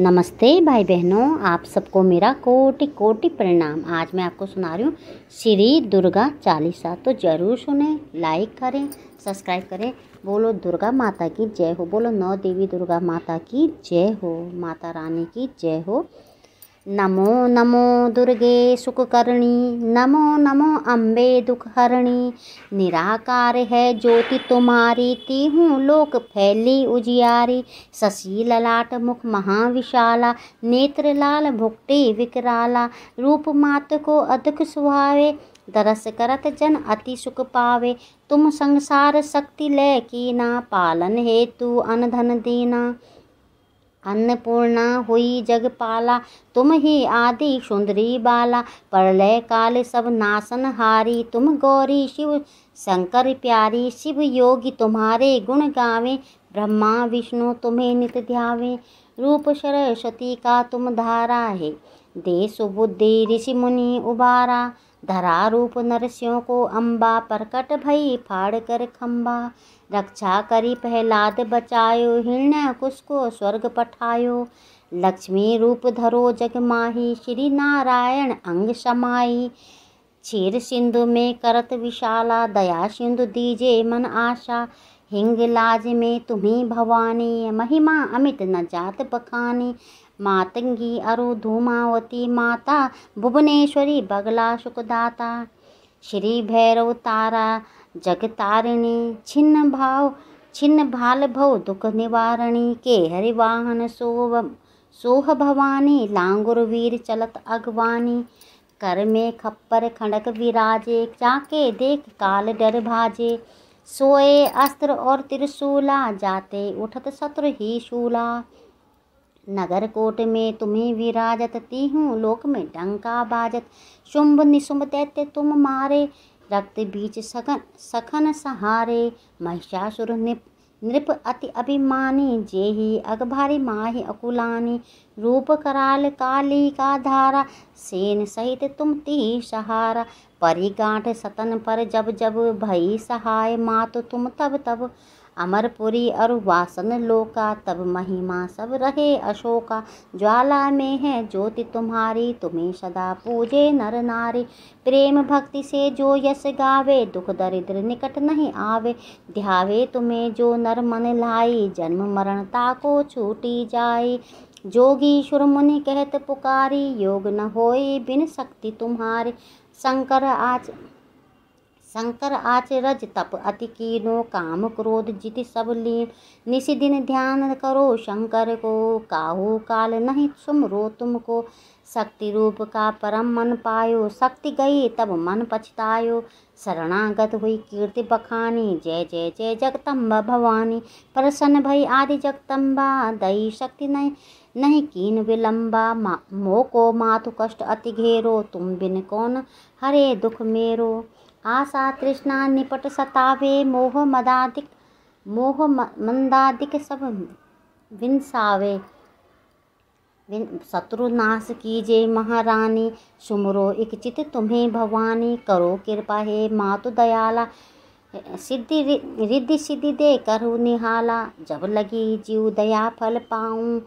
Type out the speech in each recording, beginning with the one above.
नमस्ते भाई बहनों आप सबको मेरा कोटि कोटि प्रणाम आज मैं आपको सुना रही हूँ श्री दुर्गा चालीसा तो ज़रूर सुने लाइक करें सब्सक्राइब करें बोलो दुर्गा माता की जय हो बोलो नौ देवी दुर्गा माता की जय हो माता रानी की जय हो नमो नमो दुर्गे सुखकर्णी नमो नमो अम्बे दुखहरणी निराकार है ज्योति तुम्हारी तीहू लोक फैली उजियारी शशि ललाट मुख महाविशाला नेत्र लाल भुक्ति विकराला रूप मात को अधिक सुहावे दरस करत जन अति सुख पावे तुम संसार शक्ति लय कीना पालन हेतु अनधन दीना अन्नपूर्णा हुई जगपाला तुम ही आदि सुंदरी बाला प्रलय काल सब नासन हारी तुम गौरी शिव शंकर प्यारी शिव योगी तुम्हारे गुण गावे ब्रह्मा विष्णु तुम्हें नित ध्यावे रूप सरस्वती का तुम धारा है दे सुबुद्धि ऋषि मुनि उबारा धरा रूप नरसियों को अम्बा प्रकट भई फाड़ कर खम्बा रक्षा करी पहलाद बचायो हिरण कुश को स्वर्ग पठायो लक्ष्मी रूप धरो जग माही श्री नारायण अंग समाई क्षीर सिंधु में करत विशाला दया सिंधु दीजे मन आशा हिंगलाज में तुम्हें भवानी महिमा अमित न जात बखानी मातंगी अरु धूमावती माता भुवनेश्वरी बगला सुखदाता श्री भैरव तारा जगतारिणी छिन्न भाव छिन्न भाल भव दुख निवारणी के हरिवाहन सोह सोह भवानी लांगुर वीर चलत अगवानी कर में खप्पर खड़क विराजे जाके देख काल डर भाजे सोए अस्त्र और त्रिशूला जाते उठत सत्र ही शूला नगर कोट में तुम्हें विराजत तीहूँ लोक में डंका बाजत शुंभ निशुंभ दैत्य तुम मारे रक्त बीच सखन सखन सहारे महिषासुर निप नृप अति अभिमानी जेहि अगभारी माहि अकुलानी रूप कराल काली का धारा सेन सहित तुम ती सहारा परिगांठ सतन पर जब जब भई सहाय मात तुम तब तब अमरपुरी और वासन लोका तब महिमा सब रहे अशोका ज्वाला में है ज्योति तुम्हारी तुम्हें सदा पूजे नर नारी प्रेम भक्ति से जो यश गावे दुख दरिद्र निकट नहीं आवे ध्यावे तुम्हें जो नर मन लाई जन्म मरण ताको छूटी जाए जोगीश्वर मुनि कहत पुकारी योग न होए बिन शक्ति तुम्हारी शंकर आच शंकर आचरज तप अति कीनो काम क्रोध जिति सब लीन दिन ध्यान करो शंकर को काहू काल नहीं सुमरो तुमको शक्ति रूप का परम मन पायो शक्ति गई तब मन पछतायो शरणागत हुई कीर्ति बखानी जय जय जय जगदम्बा भवानी प्रसन्न भई आदि जगदम्बा दई शक्ति नहीं नहीं कीन विलंबा मा, मोको मातु कष्ट अति घेरो तुम बिन कौन हरे दुख मेरो आशा तृष्णा निपट सतावे मोह मदादिक मोह मंदादिक सब विंसावे शत्रु नाश कीजे महारानी सुमरो इकचित तुम्हें भवानी करो कृपा हे मातु दयाला सिद्धि रिद्धि सिद्धि दे करु निहाला जब लगी जीव दया फल पाऊँ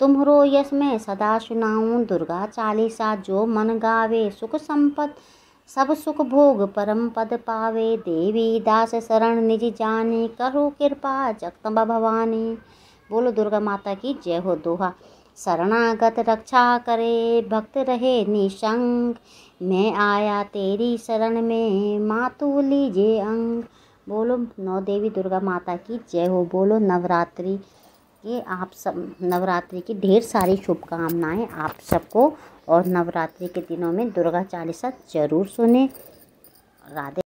तुम्हरो यश में सदा सुनाऊँ दुर्गा चालीसा जो मन गावे सुख संपत्ति सब सुख भोग परम पद पावे देवी दास शरण निज जाने करो कृपा जगदम्बा भवानी बोलो दुर्गा माता की जय हो दोहा शरणागत रक्षा करे भक्त रहे निशंग मैं आया तेरी शरण में मातू लीजे अंग बोलो नौ देवी दुर्गा माता की जय हो बोलो नवरात्रि कि आप सब नवरात्रि की ढेर सारी शुभकामनाएं आप सबको और नवरात्रि के दिनों में दुर्गा चालीसा ज़रूर सुने राधे